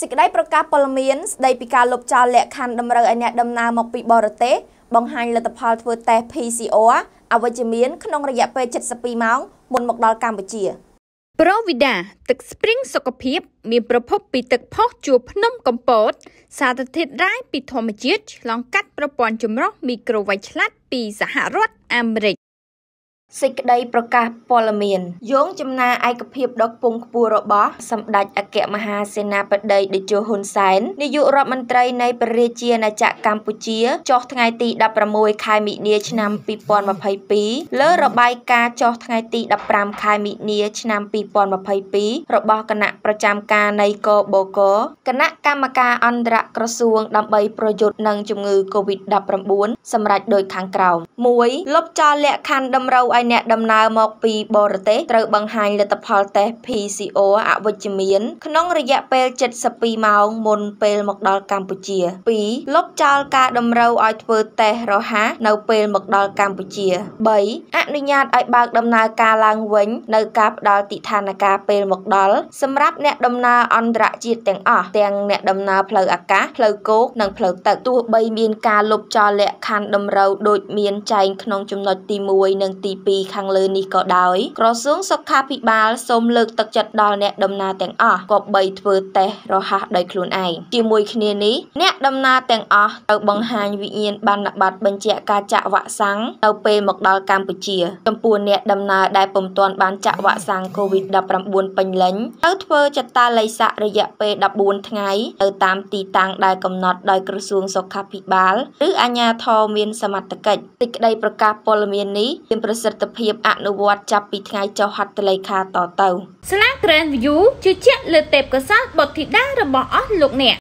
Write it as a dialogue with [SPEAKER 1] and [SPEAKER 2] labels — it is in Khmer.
[SPEAKER 1] សេចក្តីប្រកាសព័ត៌មានស្ដីពីការលុបចោលលក្ខខណ្ឌតម្រូវឲ្យអ្នកដំណើរមកពីបរទេសបង្ហាញលទ្ធផលធ្វើតេស្ត PCR អវិជ្ជមានក្នុងរយៈពេល72ម៉ោងមុនមកដល់កម្ពុជាប្រូវីដាទឹកស្ព្រីងសុខភាពមានប្រភពពីទឹកផុសជួរភ្នំកំពតសារធាតុរ៉ែពីធម្មជាតិឆ្លងកាត់ប្រព័ន្ធចម្រោះមីក្រូវ៉ៃឆ្លាតពីសហរដ្ឋអាមេរិកសេចក្តីប្រកាសព័ត៌មានយោងចំណាឯកភាពដ៏ខ្ពង់ខ្ពស់របស់សម្ដេចអគ្គមហាសេនាបតីតេជោហ៊ុនសែននាយករដ្ឋមន្ត្រីនៃព្រះរាជាណាចក្រកម្ពុជាចុះថ្ងៃទី16ខែមិនិលឆ្នាំ2022លើរបាយការណ៍ចុះថ្ងៃទី15ខែមិនិលឆ្នាំ2022របស់គណៈប្រចាំការនៃកបកគណៈកម្មការអន្តរក្រសួង ដើម្បីប្រយុទ្ធនឹងជំងឺ Covid-19 សម្រាប់ដោយខាងក្រោម1លុបចោលលក្ខខណ្ឌតម្រូវឲ្យអ្នកដំណើរមកពីបរទេសត្រូវបង្ហាញលទ្ធផលតេស្ត PCR អវិជ្ជមានក្នុងរយៈពេល72ម៉ោងមុនពេលមកដល់កម្ពុជា2លុបចោលការតម្រូវឲ្យធ្វើតេស្តរហ័សនៅពេលមកដល់កម្ពុជា3អនុញ្ញាតឲ្យបើកដំណើរការឡើងវិញនៅការផ្ដល់ទីឋានការពេលមកដល់សម្រាប់អ្នកដំណើរអន្តរជាតិទាំងអស់ទាំងអ្នកដំណើរផ្លូវអាកាសផ្លូវគោកនិងផ្លូវទឹកទោះបីមានការលុបចោលលក្ខខណ្ឌតម្រូវដូចមានចែងក្នុងចំណុចទី1និងទី2ពីខាងលើនេះក៏ដោយក្រសួងសុខាភិបាលសូមលើកទឹកចិត្តដល់អ្នកដំណើរទាំងអស់គប្បីធ្វើតេស្តរហ័សដោយខ្លួនឯងជាមួយគ្នានេះអ្នកដំណើរទាំងអស់ត្រូវបង្ហាញវិញ្ញាបនបត្របញ្ជាក់ការចាក់វ៉ាក់សាំងទៅពេលមកដល់កម្ពុជាចំពោះអ្នកដំណើរដែលពុំទាន់បានចាក់វ៉ាក់សាំង COVID-19 ពេញលេញត្រូវធ្វើចតាល័យស័ករយៈពេល14ថ្ងៃទៅតាមទីតាំងដែលកំណត់ដោយក្រសួងសុខាភិបាលឬអាជ្ញាធរមានសមត្ថកិច្ចសេចក្តីប្រកាសព័ត៌មាននេះមានប្រសិទ្ធទ្ធភាពអនុវត្តចាប់ពីថ្ងៃចុះហត្ថលេខាតទៅស្លា Grand View ជឿជាក់លើទេពកោសល្យបុត្រធីតារបស់អស់លោកអ្នក